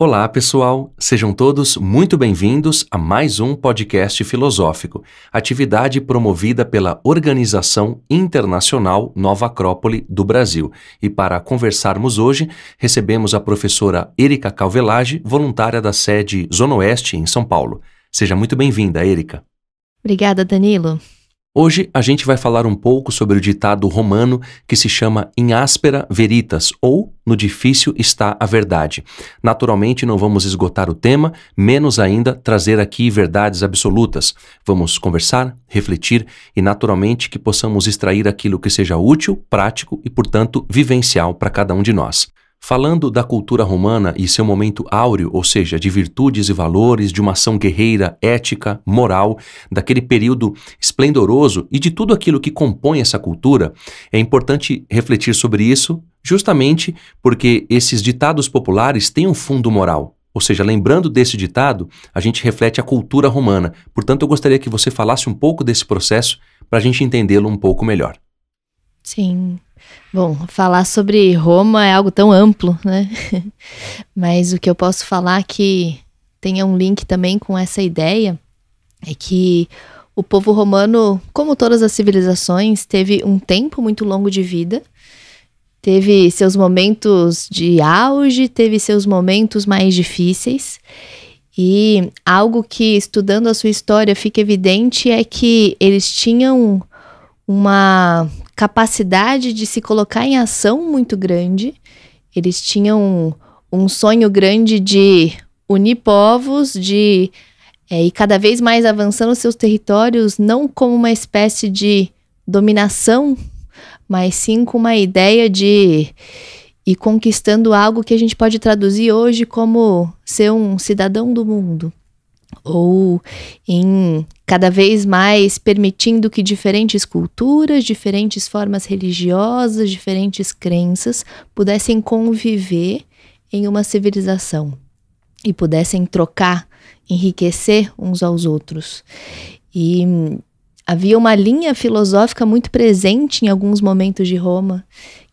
Olá, pessoal! Sejam todos muito bem-vindos a mais um podcast filosófico, atividade promovida pela Organização Internacional Nova Acrópole do Brasil. E para conversarmos hoje, recebemos a professora Erika Calvelage, voluntária da sede Zona Oeste, em São Paulo. Seja muito bem-vinda, Erika. Obrigada, Danilo. Hoje a gente vai falar um pouco sobre o ditado romano que se chama In aspera veritas ou No difícil está a verdade. Naturalmente não vamos esgotar o tema, menos ainda trazer aqui verdades absolutas. Vamos conversar, refletir e naturalmente que possamos extrair aquilo que seja útil, prático e portanto vivencial para cada um de nós. Falando da cultura romana e seu momento áureo, ou seja, de virtudes e valores, de uma ação guerreira, ética, moral, daquele período esplendoroso e de tudo aquilo que compõe essa cultura, é importante refletir sobre isso, justamente porque esses ditados populares têm um fundo moral. Ou seja, lembrando desse ditado, a gente reflete a cultura romana. Portanto, eu gostaria que você falasse um pouco desse processo para a gente entendê-lo um pouco melhor. Sim, Bom, falar sobre Roma é algo tão amplo, né? Mas o que eu posso falar que tenha um link também com essa ideia é que o povo romano, como todas as civilizações, teve um tempo muito longo de vida, teve seus momentos de auge, teve seus momentos mais difíceis. E algo que, estudando a sua história, fica evidente é que eles tinham uma capacidade de se colocar em ação muito grande. Eles tinham um, um sonho grande de unir povos, de é, e cada vez mais avançando seus territórios, não como uma espécie de dominação, mas sim com uma ideia de e conquistando algo que a gente pode traduzir hoje como ser um cidadão do mundo ou em cada vez mais permitindo que diferentes culturas, diferentes formas religiosas, diferentes crenças pudessem conviver em uma civilização e pudessem trocar, enriquecer uns aos outros. E hum, havia uma linha filosófica muito presente em alguns momentos de Roma,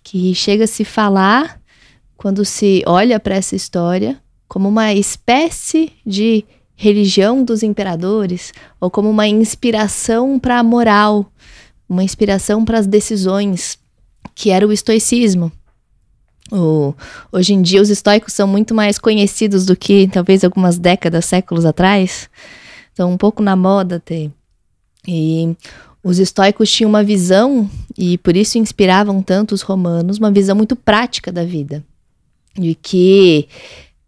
que chega a se falar, quando se olha para essa história, como uma espécie de religião dos imperadores ou como uma inspiração para a moral, uma inspiração para as decisões, que era o estoicismo. O, hoje em dia, os estoicos são muito mais conhecidos do que talvez algumas décadas, séculos atrás. Estão um pouco na moda até. E os estoicos tinham uma visão, e por isso inspiravam tanto os romanos, uma visão muito prática da vida. De que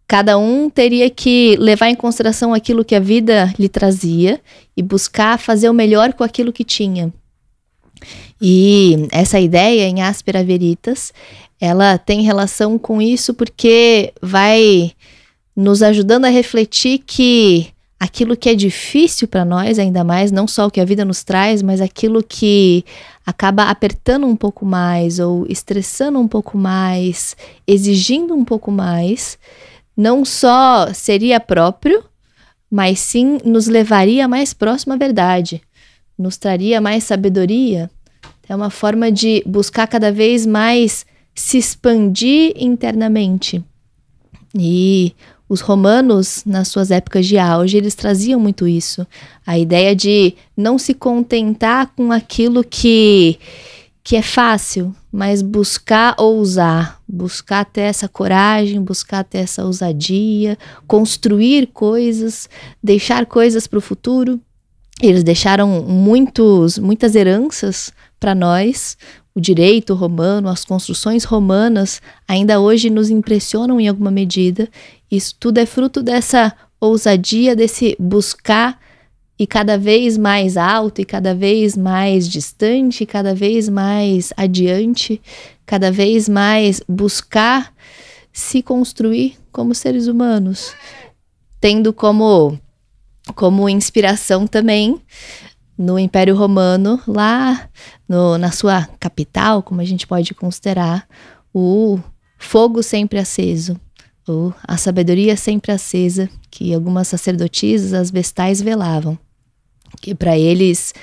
Cada um teria que levar em consideração aquilo que a vida lhe trazia e buscar fazer o melhor com aquilo que tinha. E essa ideia em Aspera Veritas, ela tem relação com isso porque vai nos ajudando a refletir que aquilo que é difícil para nós, ainda mais, não só o que a vida nos traz, mas aquilo que acaba apertando um pouco mais, ou estressando um pouco mais, exigindo um pouco mais, não só seria próprio, mas sim nos levaria mais próximo à verdade, nos traria mais sabedoria. É uma forma de buscar cada vez mais se expandir internamente. E os romanos, nas suas épocas de auge, eles traziam muito isso. A ideia de não se contentar com aquilo que, que é fácil, mas buscar ousar, buscar ter essa coragem, buscar ter essa ousadia, construir coisas, deixar coisas para o futuro. Eles deixaram muitos, muitas heranças para nós. O direito romano, as construções romanas ainda hoje nos impressionam em alguma medida. Isso tudo é fruto dessa ousadia, desse buscar e cada vez mais alto, e cada vez mais distante, e cada vez mais adiante, cada vez mais buscar se construir como seres humanos, tendo como como inspiração também no Império Romano, lá no, na sua capital, como a gente pode considerar, o fogo sempre aceso, ou a sabedoria sempre acesa, que algumas sacerdotisas, as vestais, velavam que para eles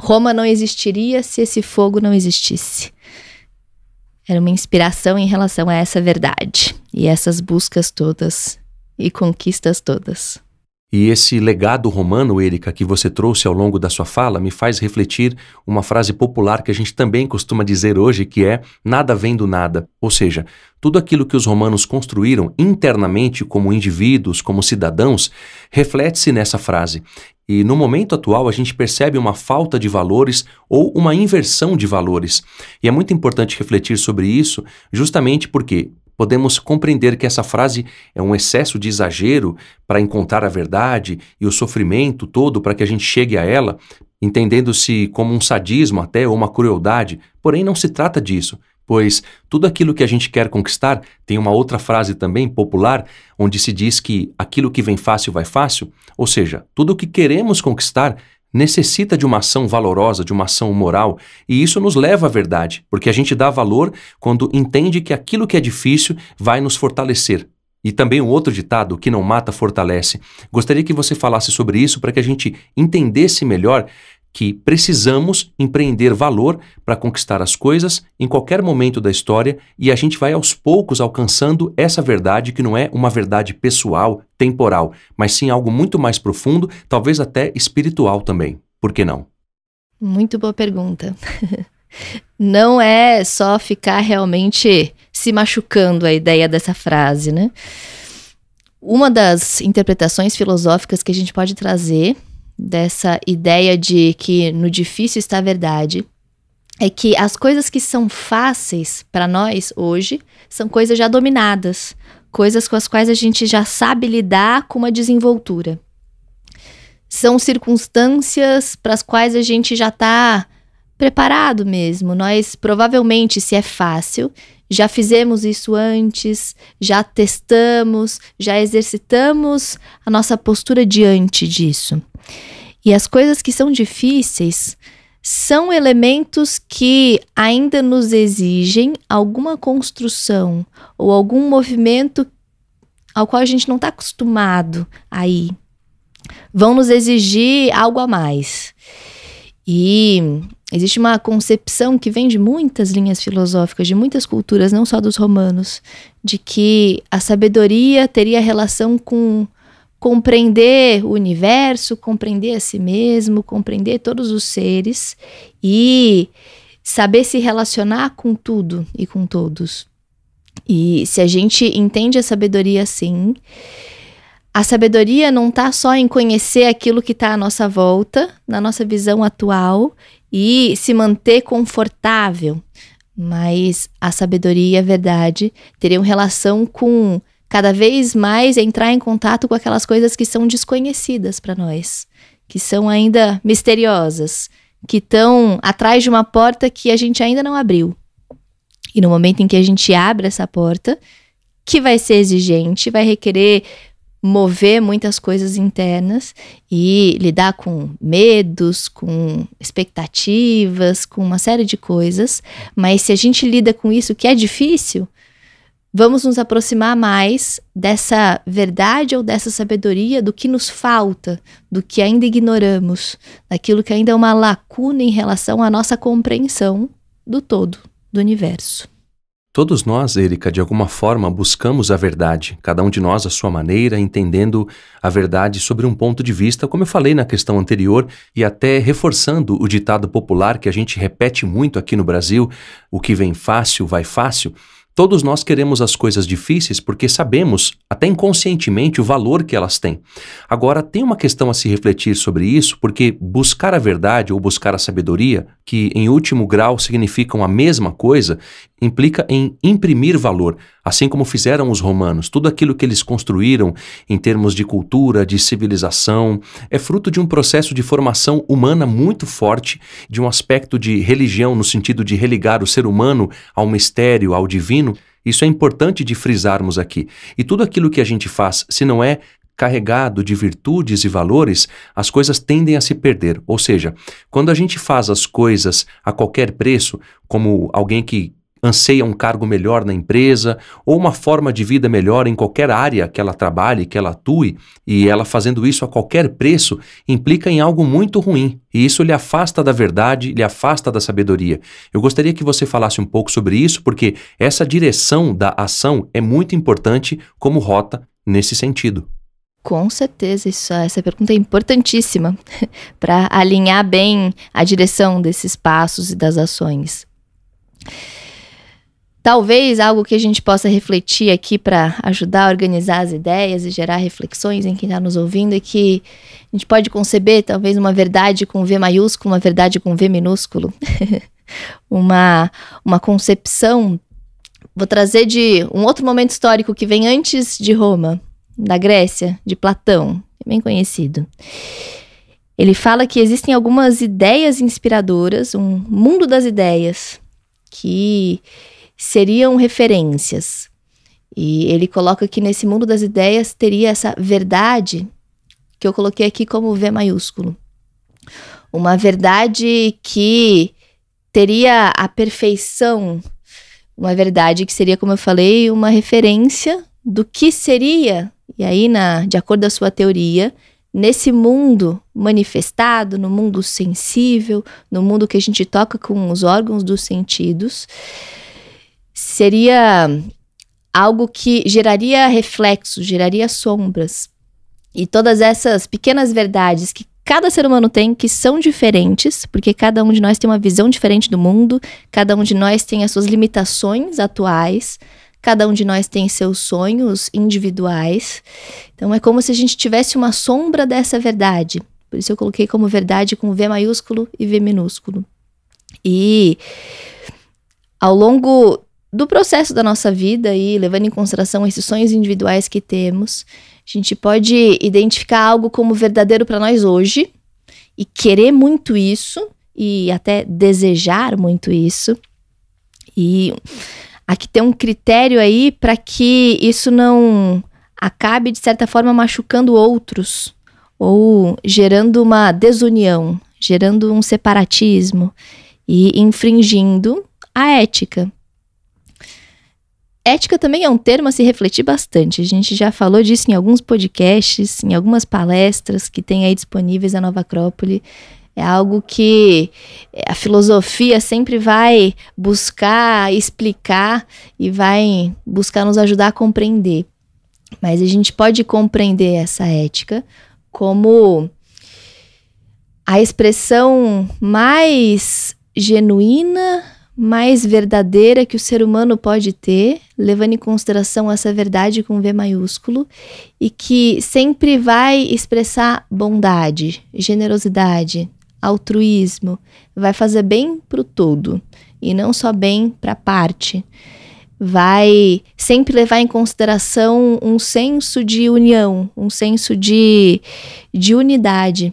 Roma não existiria se esse fogo não existisse. Era uma inspiração em relação a essa verdade e essas buscas todas e conquistas todas. E esse legado romano, Erika, que você trouxe ao longo da sua fala, me faz refletir uma frase popular que a gente também costuma dizer hoje, que é nada vem do nada. Ou seja, tudo aquilo que os romanos construíram internamente como indivíduos, como cidadãos, reflete-se nessa frase. E no momento atual a gente percebe uma falta de valores ou uma inversão de valores. E é muito importante refletir sobre isso, justamente porque podemos compreender que essa frase é um excesso de exagero para encontrar a verdade e o sofrimento todo para que a gente chegue a ela, entendendo-se como um sadismo até ou uma crueldade, porém não se trata disso pois tudo aquilo que a gente quer conquistar tem uma outra frase também popular, onde se diz que aquilo que vem fácil vai fácil, ou seja, tudo o que queremos conquistar necessita de uma ação valorosa, de uma ação moral, e isso nos leva à verdade, porque a gente dá valor quando entende que aquilo que é difícil vai nos fortalecer. E também um outro ditado, que não mata, fortalece. Gostaria que você falasse sobre isso para que a gente entendesse melhor que precisamos empreender valor para conquistar as coisas em qualquer momento da história e a gente vai aos poucos alcançando essa verdade que não é uma verdade pessoal, temporal, mas sim algo muito mais profundo, talvez até espiritual também. Por que não? Muito boa pergunta. não é só ficar realmente se machucando a ideia dessa frase, né? Uma das interpretações filosóficas que a gente pode trazer dessa ideia de que no difícil está a verdade é que as coisas que são fáceis para nós hoje são coisas já dominadas, coisas com as quais a gente já sabe lidar com uma desenvoltura. São circunstâncias para as quais a gente já está preparado mesmo. Nós provavelmente, se é fácil, já fizemos isso antes, já testamos, já exercitamos a nossa postura diante disso. E as coisas que são difíceis são elementos que ainda nos exigem alguma construção ou algum movimento ao qual a gente não está acostumado aí. Vão nos exigir algo a mais. E existe uma concepção que vem de muitas linhas filosóficas, de muitas culturas, não só dos romanos, de que a sabedoria teria relação com compreender o universo, compreender a si mesmo, compreender todos os seres e saber se relacionar com tudo e com todos. E se a gente entende a sabedoria assim, a sabedoria não está só em conhecer aquilo que está à nossa volta, na nossa visão atual, e se manter confortável, mas a sabedoria e a verdade teriam relação com cada vez mais entrar em contato com aquelas coisas que são desconhecidas para nós, que são ainda misteriosas, que estão atrás de uma porta que a gente ainda não abriu. E no momento em que a gente abre essa porta, que vai ser exigente, vai requerer mover muitas coisas internas e lidar com medos, com expectativas, com uma série de coisas. Mas se a gente lida com isso que é difícil, vamos nos aproximar mais dessa verdade ou dessa sabedoria do que nos falta, do que ainda ignoramos, daquilo que ainda é uma lacuna em relação à nossa compreensão do todo, do universo. Todos nós, Erika, de alguma forma buscamos a verdade, cada um de nós à sua maneira, entendendo a verdade sobre um ponto de vista, como eu falei na questão anterior, e até reforçando o ditado popular que a gente repete muito aqui no Brasil: o que vem fácil vai fácil. Todos nós queremos as coisas difíceis porque sabemos, até inconscientemente, o valor que elas têm. Agora, tem uma questão a se refletir sobre isso, porque buscar a verdade ou buscar a sabedoria, que em último grau significam a mesma coisa, implica em imprimir valor, assim como fizeram os romanos. Tudo aquilo que eles construíram em termos de cultura, de civilização, é fruto de um processo de formação humana muito forte, de um aspecto de religião, no sentido de religar o ser humano ao mistério, ao divino isso é importante de frisarmos aqui. E tudo aquilo que a gente faz, se não é carregado de virtudes e valores, as coisas tendem a se perder. Ou seja, quando a gente faz as coisas a qualquer preço, como alguém que anseia um cargo melhor na empresa ou uma forma de vida melhor em qualquer área que ela trabalhe, que ela atue, e ela fazendo isso a qualquer preço implica em algo muito ruim, e isso lhe afasta da verdade, lhe afasta da sabedoria. Eu gostaria que você falasse um pouco sobre isso, porque essa direção da ação é muito importante como rota nesse sentido. Com certeza, isso, essa pergunta é importantíssima para alinhar bem a direção desses passos e das ações. Talvez algo que a gente possa refletir aqui para ajudar a organizar as ideias e gerar reflexões em quem está nos ouvindo é que a gente pode conceber talvez uma verdade com V maiúsculo, uma verdade com V minúsculo, uma, uma concepção. Vou trazer de um outro momento histórico que vem antes de Roma, da Grécia, de Platão, é bem conhecido. Ele fala que existem algumas ideias inspiradoras, um mundo das ideias, que seriam referências. E ele coloca que nesse mundo das ideias teria essa verdade que eu coloquei aqui como V maiúsculo. Uma verdade que teria a perfeição, uma verdade que seria, como eu falei, uma referência do que seria, e aí, na, de acordo com a sua teoria, nesse mundo manifestado, no mundo sensível, no mundo que a gente toca com os órgãos dos sentidos, seria algo que geraria reflexos, geraria sombras. E todas essas pequenas verdades que cada ser humano tem, que são diferentes, porque cada um de nós tem uma visão diferente do mundo, cada um de nós tem as suas limitações atuais, cada um de nós tem seus sonhos individuais. Então é como se a gente tivesse uma sombra dessa verdade. Por isso eu coloquei como verdade com V maiúsculo e V minúsculo. E ao longo do processo da nossa vida e levando em consideração esses sonhos individuais que temos, a gente pode identificar algo como verdadeiro para nós hoje e querer muito isso e até desejar muito isso. E aqui tem um critério aí para que isso não acabe de certa forma machucando outros ou gerando uma desunião, gerando um separatismo e infringindo a ética. Ética também é um termo a se refletir bastante. A gente já falou disso em alguns podcasts, em algumas palestras que tem aí disponíveis a Nova Acrópole. É algo que eh, a filosofia sempre vai buscar explicar e vai buscar nos ajudar a compreender. Mas a gente pode compreender essa ética como a expressão mais genuína mais verdadeira que o ser humano pode ter, levando em consideração essa verdade com V maiúsculo, e que sempre vai expressar bondade, generosidade, altruísmo, vai fazer bem para o todo e não só bem para parte. Vai sempre levar em consideração um senso de união, um senso de, de unidade.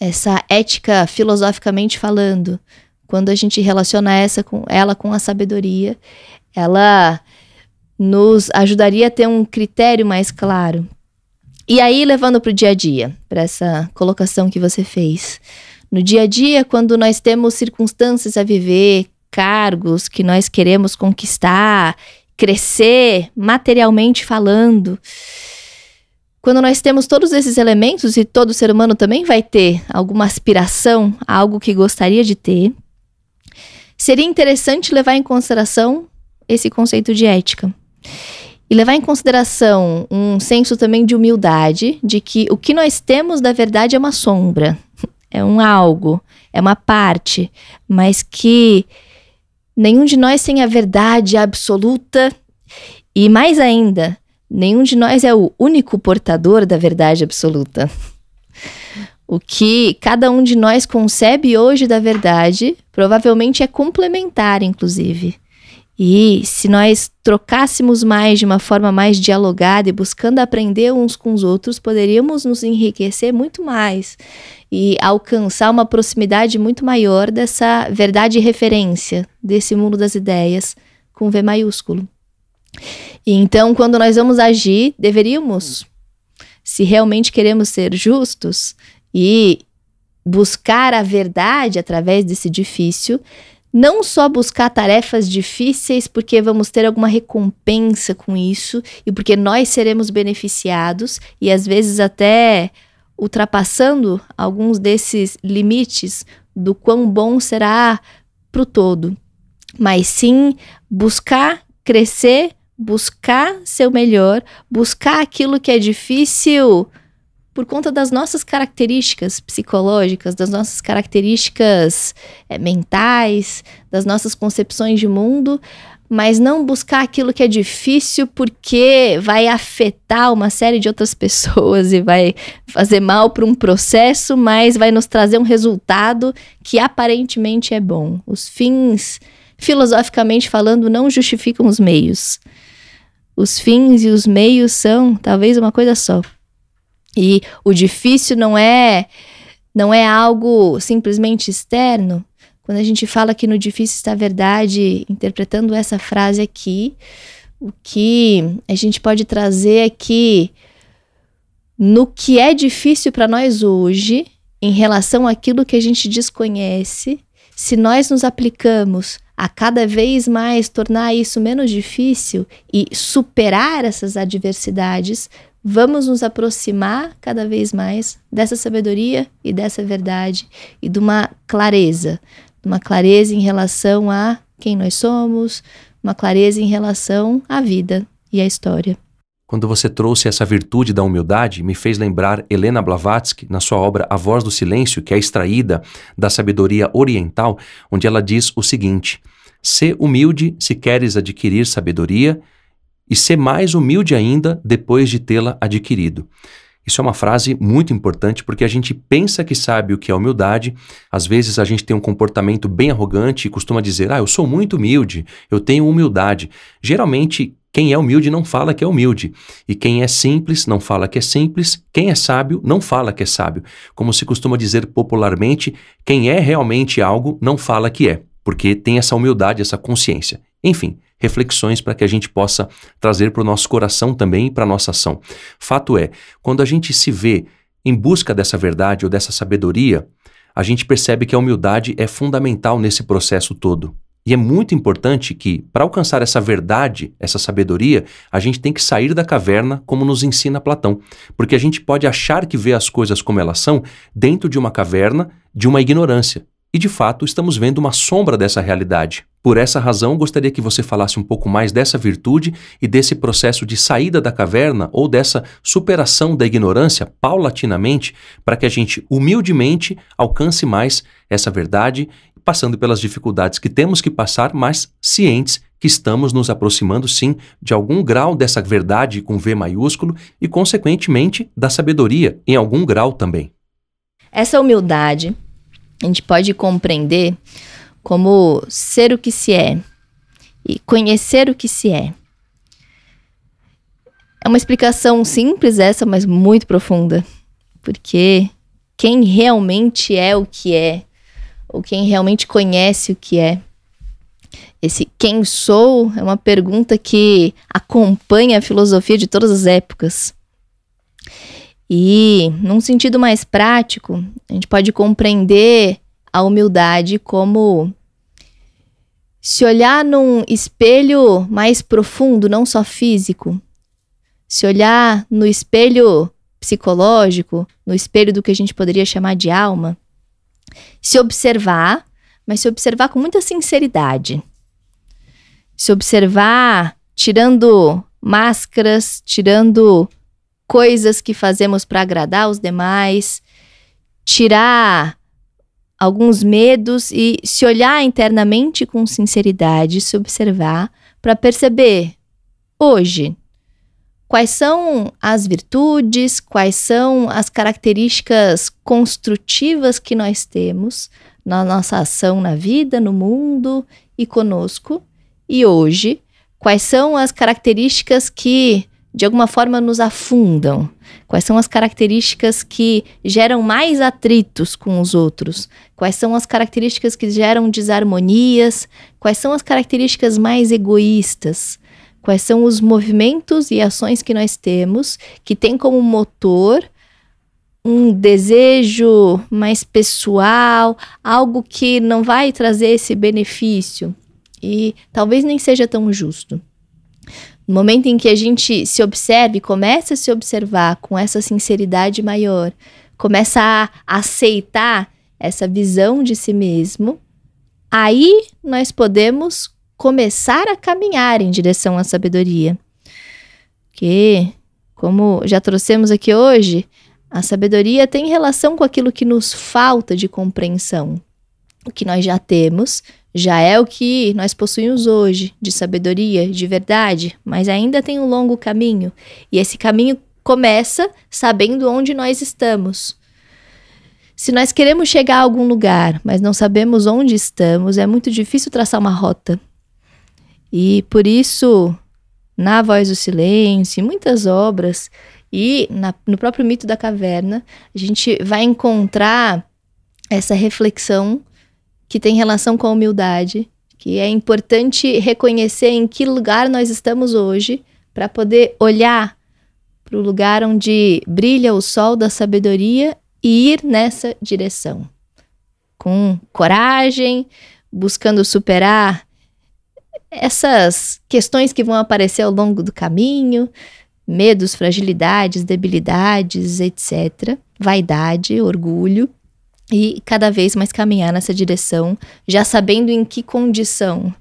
Essa ética filosoficamente falando, quando a gente relaciona essa com ela com a sabedoria, ela nos ajudaria a ter um critério mais claro. E aí, levando para o dia a dia, para essa colocação que você fez. No dia a dia, quando nós temos circunstâncias a viver, cargos que nós queremos conquistar, crescer materialmente falando, quando nós temos todos esses elementos, e todo ser humano também vai ter alguma aspiração, algo que gostaria de ter, seria interessante levar em consideração esse conceito de ética. E levar em consideração um senso também de humildade, de que o que nós temos da verdade é uma sombra, é um algo, é uma parte, mas que nenhum de nós tem a verdade absoluta e mais ainda, nenhum de nós é o único portador da verdade absoluta. O que cada um de nós concebe hoje da verdade provavelmente é complementar, inclusive. E se nós trocássemos mais de uma forma mais dialogada e buscando aprender uns com os outros, poderíamos nos enriquecer muito mais e alcançar uma proximidade muito maior dessa verdade e referência, desse mundo das ideias, com V maiúsculo. E então, quando nós vamos agir, deveríamos, se realmente queremos ser justos, e buscar a verdade através desse difícil, não só buscar tarefas difíceis porque vamos ter alguma recompensa com isso e porque nós seremos beneficiados e às vezes até ultrapassando alguns desses limites do quão bom será para o todo, mas sim buscar crescer, buscar seu melhor, buscar aquilo que é difícil por conta das nossas características psicológicas, das nossas características é, mentais, das nossas concepções de mundo, mas não buscar aquilo que é difícil porque vai afetar uma série de outras pessoas e vai fazer mal para um processo, mas vai nos trazer um resultado que aparentemente é bom. Os fins, filosoficamente falando, não justificam os meios. Os fins e os meios são talvez uma coisa só. E o difícil não é não é algo simplesmente externo. Quando a gente fala que no difícil está a verdade, interpretando essa frase aqui, o que a gente pode trazer é que no que é difícil para nós hoje, em relação àquilo que a gente desconhece, se nós nos aplicamos a cada vez mais tornar isso menos difícil e superar essas adversidades, vamos nos aproximar cada vez mais dessa sabedoria e dessa verdade e de uma clareza, uma clareza em relação a quem nós somos, uma clareza em relação à vida e à história. Quando você trouxe essa virtude da humildade, me fez lembrar Helena Blavatsky na sua obra A Voz do Silêncio, que é extraída da sabedoria oriental, onde ela diz o seguinte: "Se humilde se queres adquirir sabedoria, e ser mais humilde ainda depois de tê-la adquirido. Isso é uma frase muito importante porque a gente pensa que sabe o que é humildade. Às vezes a gente tem um comportamento bem arrogante e costuma dizer: "Ah, eu sou muito humilde, eu tenho humildade". Geralmente, quem é humilde não fala que é humilde, e quem é simples não fala que é simples, quem é sábio não fala que é sábio. Como se costuma dizer popularmente, quem é realmente algo não fala que é, porque tem essa humildade, essa consciência. Enfim, reflexões para que a gente possa trazer para o nosso coração também e para a nossa ação. Fato é, quando a gente se vê em busca dessa verdade ou dessa sabedoria, a gente percebe que a humildade é fundamental nesse processo todo. E é muito importante que, para alcançar essa verdade, essa sabedoria, a gente tem que sair da caverna, como nos ensina Platão. Porque a gente pode achar que vê as coisas como elas são dentro de uma caverna, de uma ignorância. E, de fato, estamos vendo uma sombra dessa realidade. Por essa razão, gostaria que você falasse um pouco mais dessa virtude e desse processo de saída da caverna ou dessa superação da ignorância paulatinamente, para que a gente humildemente alcance mais essa verdade, passando pelas dificuldades que temos que passar, mas cientes que estamos nos aproximando sim de algum grau dessa verdade com V maiúsculo e, consequentemente, da sabedoria em algum grau também. Essa humildade a gente pode compreender como ser o que se é e conhecer o que se é. É uma explicação simples essa, mas muito profunda, porque quem realmente é o que é, ou quem realmente conhece o que é. Esse quem sou é uma pergunta que acompanha a filosofia de todas as épocas. E, num sentido mais prático, a gente pode compreender a humildade como se olhar num espelho mais profundo, não só físico. Se olhar no espelho psicológico, no espelho do que a gente poderia chamar de alma. Se observar, mas se observar com muita sinceridade. Se observar tirando máscaras, tirando coisas que fazemos para agradar os demais, tirar alguns medos e se olhar internamente com sinceridade, se observar para perceber hoje quais são as virtudes, quais são as características construtivas que nós temos na nossa ação na vida, no mundo e conosco, e hoje quais são as características que de alguma forma nos afundam? Quais são as características que geram mais atritos com os outros? Quais são as características que geram desarmonias? Quais são as características mais egoístas? Quais são os movimentos e ações que nós temos que tem como motor um desejo mais pessoal, algo que não vai trazer esse benefício e talvez nem seja tão justo. No momento em que a gente se observa e começa a se observar com essa sinceridade maior, começa a aceitar essa visão de si mesmo, aí nós podemos começar a caminhar em direção à sabedoria. Que, como já trouxemos aqui hoje, a sabedoria tem relação com aquilo que nos falta de compreensão. O que nós já temos, já é o que nós possuímos hoje, de sabedoria, de verdade, mas ainda tem um longo caminho. E esse caminho começa sabendo onde nós estamos. Se nós queremos chegar a algum lugar, mas não sabemos onde estamos, é muito difícil traçar uma rota. E por isso, na Voz do Silêncio, em muitas obras e na, no próprio Mito da Caverna, a gente vai encontrar essa reflexão que tem relação com a humildade, que é importante reconhecer em que lugar nós estamos hoje para poder olhar para o lugar onde brilha o sol da sabedoria e ir nessa direção. Com coragem, buscando superar essas questões que vão aparecer ao longo do caminho, medos, fragilidades, debilidades, etc., vaidade, orgulho, e cada vez mais caminhar nessa direção, já sabendo em que condição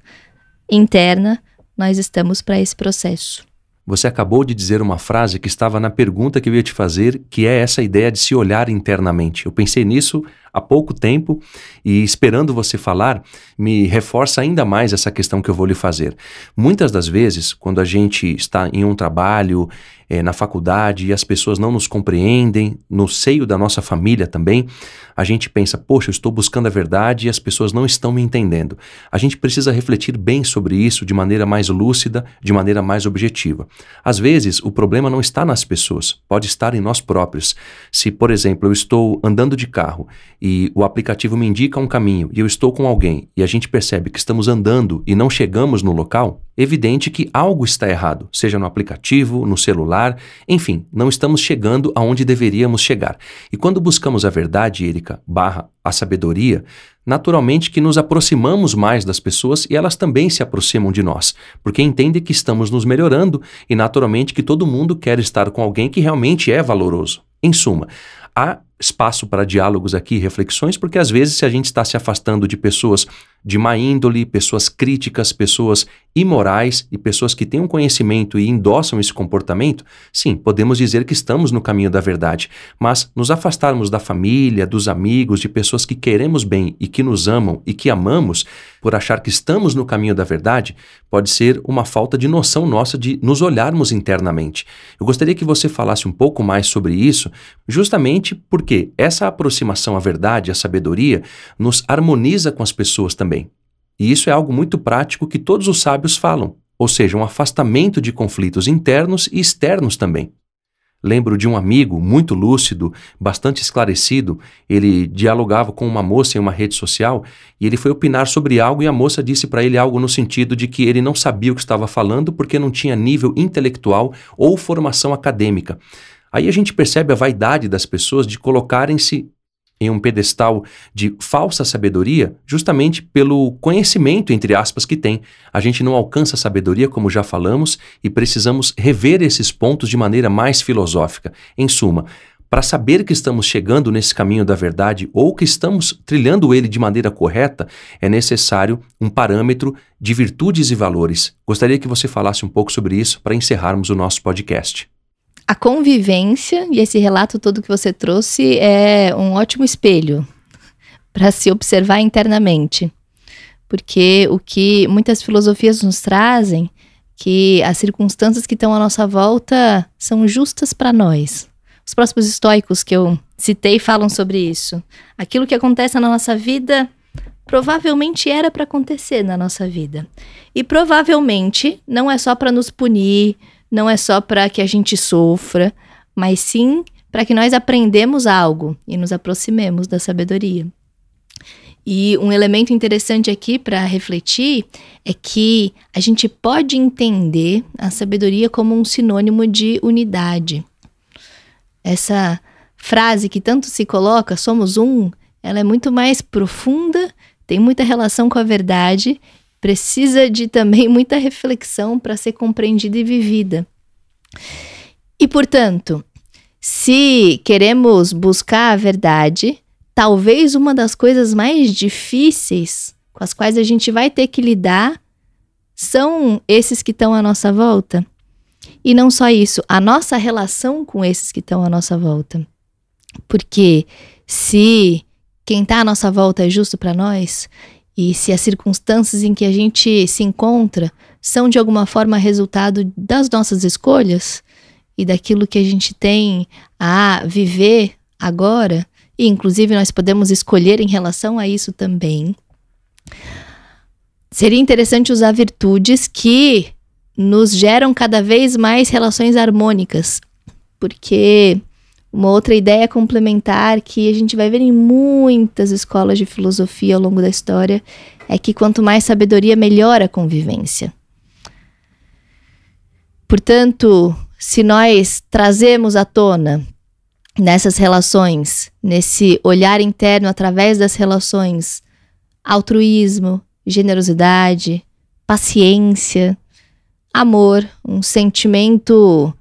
interna nós estamos para esse processo. Você acabou de dizer uma frase que estava na pergunta que eu ia te fazer, que é essa ideia de se olhar internamente. Eu pensei nisso há pouco tempo e esperando você falar, me reforça ainda mais essa questão que eu vou lhe fazer. Muitas das vezes, quando a gente está em um trabalho, é, na faculdade e as pessoas não nos compreendem, no seio da nossa família também, a gente pensa, poxa, eu estou buscando a verdade e as pessoas não estão me entendendo. A gente precisa refletir bem sobre isso de maneira mais lúcida, de maneira mais objetiva. Às vezes, o problema não está nas pessoas, pode estar em nós próprios. Se, por exemplo, eu estou andando de carro e o aplicativo me indica um caminho e eu estou com alguém e a gente percebe que estamos andando e não chegamos no local, evidente que algo está errado, seja no aplicativo, no celular, enfim, não estamos chegando aonde deveríamos chegar. E quando buscamos a verdade, Erika, barra a sabedoria, naturalmente que nos aproximamos mais das pessoas e elas também se aproximam de nós, porque entendem que estamos nos melhorando e naturalmente que todo mundo quer estar com alguém que realmente é valoroso. Em suma, há espaço para diálogos aqui, reflexões, porque às vezes se a gente está se afastando de pessoas de má índole, pessoas críticas, pessoas imorais e pessoas que têm um conhecimento e endossam esse comportamento, sim, podemos dizer que estamos no caminho da verdade. Mas nos afastarmos da família, dos amigos, de pessoas que queremos bem e que nos amam e que amamos, por achar que estamos no caminho da verdade, pode ser uma falta de noção nossa de nos olharmos internamente. Eu gostaria que você falasse um pouco mais sobre isso, justamente porque essa aproximação à verdade, à sabedoria, nos harmoniza com as pessoas também e isso é algo muito prático que todos os sábios falam, ou seja, um afastamento de conflitos internos e externos também. Lembro de um amigo muito lúcido, bastante esclarecido. Ele dialogava com uma moça em uma rede social e ele foi opinar sobre algo e a moça disse para ele algo no sentido de que ele não sabia o que estava falando porque não tinha nível intelectual ou formação acadêmica. Aí a gente percebe a vaidade das pessoas de colocarem-se em um pedestal de falsa sabedoria, justamente pelo conhecimento, entre aspas, que tem. A gente não alcança sabedoria, como já falamos, e precisamos rever esses pontos de maneira mais filosófica. Em suma, para saber que estamos chegando nesse caminho da verdade ou que estamos trilhando ele de maneira correta, é necessário um parâmetro de virtudes e valores. Gostaria que você falasse um pouco sobre isso para encerrarmos o nosso podcast a convivência e esse relato todo que você trouxe é um ótimo espelho para se observar internamente. Porque o que muitas filosofias nos trazem que as circunstâncias que estão à nossa volta são justas para nós. Os próximos estoicos que eu citei falam sobre isso. Aquilo que acontece na nossa vida provavelmente era para acontecer na nossa vida. E provavelmente não é só para nos punir, não é só para que a gente sofra, mas sim para que nós aprendemos algo e nos aproximemos da sabedoria. E um elemento interessante aqui para refletir é que a gente pode entender a sabedoria como um sinônimo de unidade. Essa frase que tanto se coloca, somos um, ela é muito mais profunda, tem muita relação com a verdade precisa de também muita reflexão para ser compreendida e vivida. E, portanto, se queremos buscar a verdade, talvez uma das coisas mais difíceis com as quais a gente vai ter que lidar são esses que estão à nossa volta. E não só isso, a nossa relação com esses que estão à nossa volta. Porque se quem está à nossa volta é justo para nós, e se as circunstâncias em que a gente se encontra são de alguma forma resultado das nossas escolhas e daquilo que a gente tem a viver agora, e inclusive nós podemos escolher em relação a isso também. Seria interessante usar virtudes que nos geram cada vez mais relações harmônicas, porque uma outra ideia complementar que a gente vai ver em muitas escolas de filosofia ao longo da história é que quanto mais sabedoria, melhor a convivência. Portanto, se nós trazemos à tona nessas relações, nesse olhar interno através das relações, altruísmo, generosidade, paciência, amor, um sentimento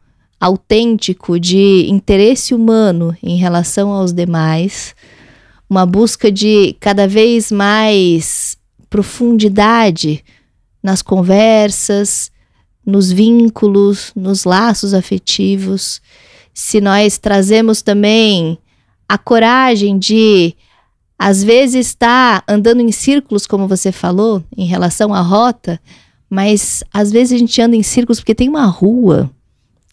autêntico de interesse humano em relação aos demais, uma busca de cada vez mais profundidade nas conversas, nos vínculos, nos laços afetivos. Se nós trazemos também a coragem de às vezes estar tá andando em círculos, como você falou, em relação à rota, mas às vezes a gente anda em círculos porque tem uma rua,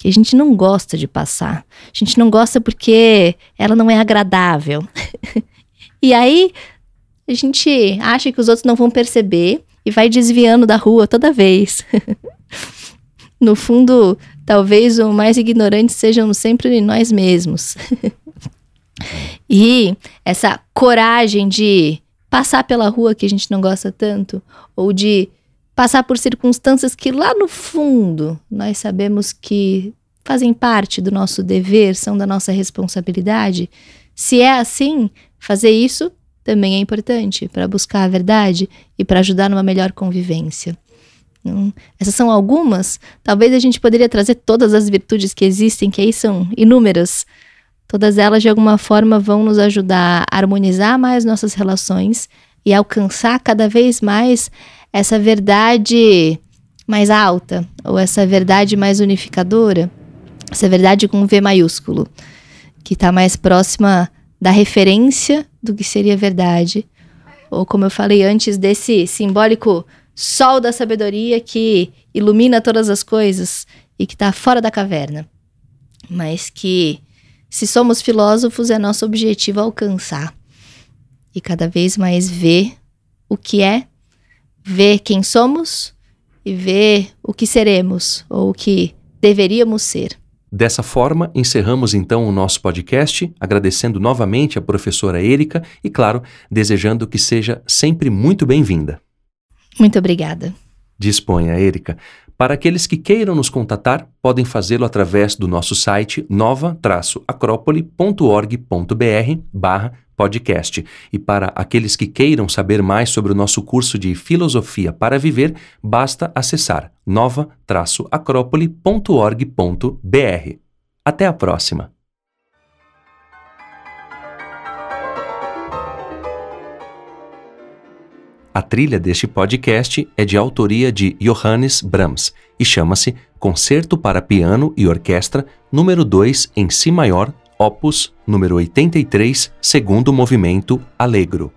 que a gente não gosta de passar. A gente não gosta porque ela não é agradável. e aí a gente acha que os outros não vão perceber e vai desviando da rua toda vez. no fundo, talvez o mais ignorante sejam sempre nós mesmos. e essa coragem de passar pela rua que a gente não gosta tanto, ou de passar por circunstâncias que lá no fundo nós sabemos que fazem parte do nosso dever, são da nossa responsabilidade. Se é assim, fazer isso também é importante para buscar a verdade e para ajudar numa melhor convivência. Hum, essas são algumas. Talvez a gente poderia trazer todas as virtudes que existem, que aí são inúmeras. Todas elas, de alguma forma, vão nos ajudar a harmonizar mais nossas relações e alcançar cada vez mais essa verdade mais alta, ou essa verdade mais unificadora, essa verdade com V maiúsculo, que está mais próxima da referência do que seria verdade, ou como eu falei antes, desse simbólico sol da sabedoria que ilumina todas as coisas e que está fora da caverna, mas que, se somos filósofos, é nosso objetivo alcançar e cada vez mais ver o que é ver quem somos e ver o que seremos ou o que deveríamos ser. Dessa forma, encerramos então o nosso podcast, agradecendo novamente a professora Erika e, claro, desejando que seja sempre muito bem-vinda. Muito obrigada. Disponha, Erika. Para aqueles que queiram nos contatar, podem fazê-lo através do nosso site nova-acrópole.org.br podcast. E para aqueles que queiram saber mais sobre o nosso curso de Filosofia para Viver, basta acessar nova-acrópole.org.br. Até a próxima! A trilha deste podcast é de autoria de Johannes Brahms e chama-se Concerto para Piano e Orquestra número 2 em Si maior, opus número 83, segundo movimento Allegro.